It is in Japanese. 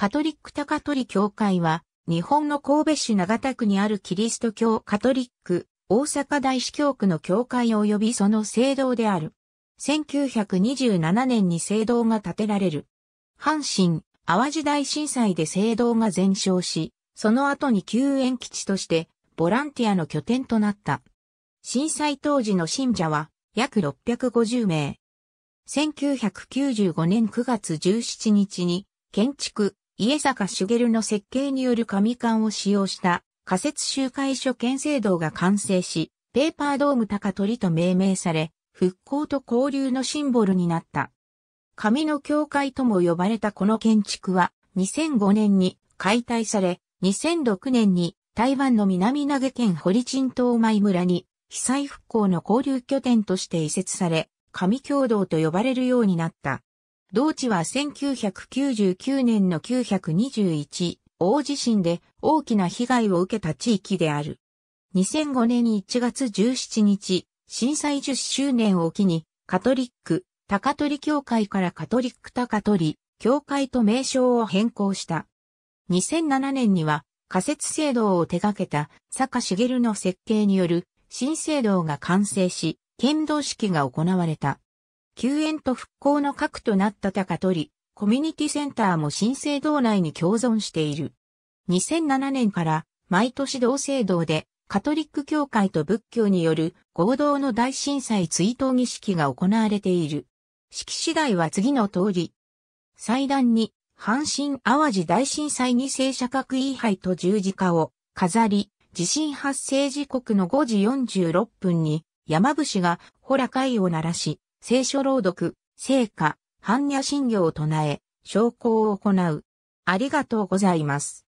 カトリック高取教会は、日本の神戸市長田区にあるキリスト教カトリック、大阪大司教区の教会及びその聖堂である。1927年に聖堂が建てられる。阪神、淡路大震災で聖堂が全焼し、その後に救援基地としてボランティアの拠点となった。震災当時の信者は約650名。1995年9月17日に建築、家坂茂の設計による紙缶を使用した仮設集会所建制堂が完成し、ペーパードーム高取と命名され、復興と交流のシンボルになった。紙の教会とも呼ばれたこの建築は、2005年に解体され、2006年に台湾の南投げ県堀鎮島舞村に被災復興の交流拠点として移設され、神共同と呼ばれるようになった。同地は1999年の921大地震で大きな被害を受けた地域である。2005年1月17日、震災10周年を機に、カトリック、高取教会からカトリック高取教会と名称を変更した。2007年には仮設制度を手掛けた坂茂の設計による新制度が完成し、剣道式が行われた。救援と復興の核となった高取、コミュニティセンターも新生堂内に共存している。2007年から毎年同聖堂でカトリック教会と仏教による合同の大震災追悼儀式が行われている。式次第は次の通り。祭壇に阪神淡路大震災に聖者各位杯と十字架を飾り、地震発生時刻の5時46分に山伏がほら会を鳴らし、聖書朗読、聖歌、般若心経を唱え、証拠を行う。ありがとうございます。